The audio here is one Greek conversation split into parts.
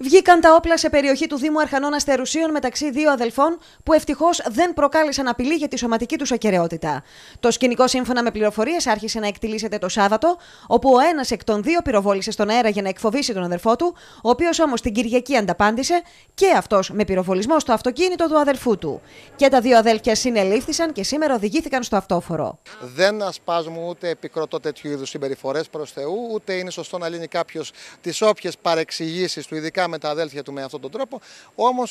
Βγήκαν τα όπλα σε περιοχή του Δήμου Αρχανών Αστερουσίων μεταξύ δύο αδελφών, που ευτυχώς δεν προκάλεσαν απειλή για τη σωματική τους ακαιρεότητα. Το σκηνικό, σύμφωνα με πληροφορίες, άρχισε να εκτελήσεται το Σάββατο, όπου ο ένας εκ των δύο πυροβόλησε στον αέρα για να εκφοβήσει τον αδερφό του, ο οποίος όμως την Κυριακή ανταπάντησε και αυτός με πυροβολισμό στο αυτοκίνητο του αδελφού του. Και τα δύο αδέλφια συνελήφθησαν και σήμερα οδηγήθηκαν στο αυτόφορο. Δεν ασπάζουμε ούτε επικροτώ τέτοιου είδους συμπεριφορές προς Θεού, ούτε είναι σωστό να λύνει κάποιος τις όποιες παρεξηγήσεις του, ειδικά με τα αδέλφια του με αυτόν τον τρόπο. Όμως,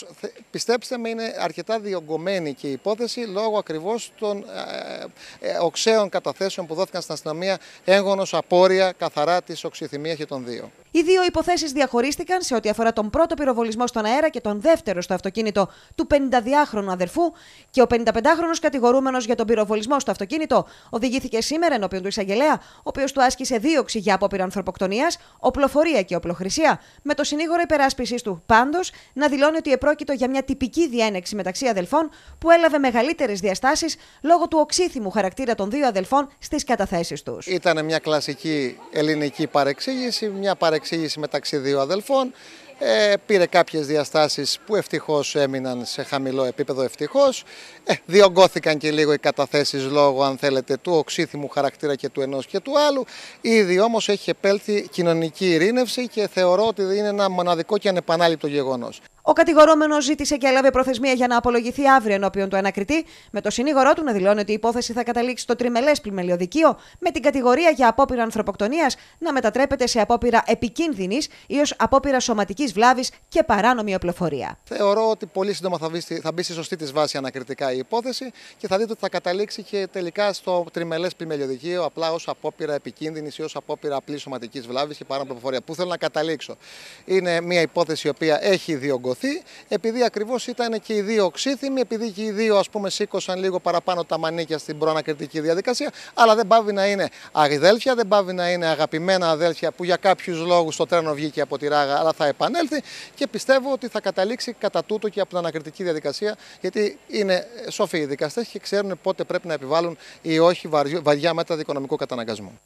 πιστέψτε με, είναι αρκετά διωγγωμένη και η υπόθεση λόγω ακριβώς των ε, ε, οξέων καταθέσεων που δόθηκαν στην αστυνομία, έγγονος απόρρια καθαρά της οξυθυμία και των δύο. Οι δύο υποθέσεις διαχωρίστηκαν σε ό,τι αφορά τον πρώτο πυροβολισμό στον αέρα και τον δεύτερο στο αυτοκίνητο του 52χρονου αδερφού και ο 55χρονο κατηγορούμενος για τον πυροβολισμό στο αυτοκίνητο οδηγήθηκε σήμερα ενώπιον του εισαγγελέα, ο οποίος του άσκησε δίωξη για απόπειρα ανθρωποκτονίας, οπλοφορία και οπλοχρησία, με το συνήγορο υπεράσπισης του πάντως να δηλώνει ότι επρόκειτο για μια τυπική διένεξη μεταξύ αδελφών που έλαβε μεγαλύτερες διαστάσεις λόγω του οξύθι δίθυμου χαρακτήρα των δύο αδελφών στις καταθέσεις τους. Ήταν μια κλασική ελληνική παρεξήγηση, μια παρεξήγηση μεταξύ δύο αδελφών. Ε, πήρε κάποιες διαστάσεις που ευτυχώς έμειναν σε χαμηλό επίπεδο ευτυχώς. Ε, διωγγώθηκαν και λίγο οι καταθέσεις λόγω αν θέλετε του οξύθυμου χαρακτήρα και του ενός και του άλλου. Ήδη όμως έχει επέλθει κοινωνική ειρήνευση και θεωρώ ότι είναι ένα μοναδικό και ανεπανάληπτο γεγονός. Ο κατηγορούμενος ζήτησε και έλαβε προθεσμία για να απολογηθεί αύριο ενώπιον του ανακριτή, με το συνήγορό του να δηλώνει ότι η υπόθεση θα καταλήξει στο τριμελές πλημελιοδικείο, με την κατηγορία για απόπειρα ανθρωποκτονίας να μετατρέπεται σε απόπειρα επικίνδυνης ή ως απόπειρα σωματικής βλάβης και παράνομη οπλοφορία. Θεωρώ ότι πολύ σύντομα θα μπει, στη σωστή της βάση ανακριτικά η υπόθεση και θα δείτε ότι θα καταλήξει και τελικά στο τριμελές πλημελιοδικείο, απλά ως απόπειρα επικίνδυνης ή ως απόπειρα απλής σωματικής βλάβης και παράνομη οπλοφορία. Πού θέλω να καταλήξω. Είναι μια υπόθεση η οποία έχει διωγγωθεί επειδή ακριβώς ήταν και οι δύο οξύθυμοι, επειδή και οι δύο ας πούμε, σήκωσαν λίγο παραπάνω τα μανίκια στην προανακριτική διαδικασία. Αλλά δεν πάβει να είναι αγδέλφια, δεν πάβει να είναι αγαπημένα αδέλφια που για κάποιους λόγους το τρένο βγήκε από τη ράγα, αλλά θα επανέλθει και πιστεύω ότι θα καταλήξει κατά τούτο και από την ανακριτική διαδικασία, γιατί είναι σοφοί οι δικαστές και ξέρουν πότε πρέπει να επιβάλλουν ή όχι βαριά μέτρα δικονομικού καταναγκασμού.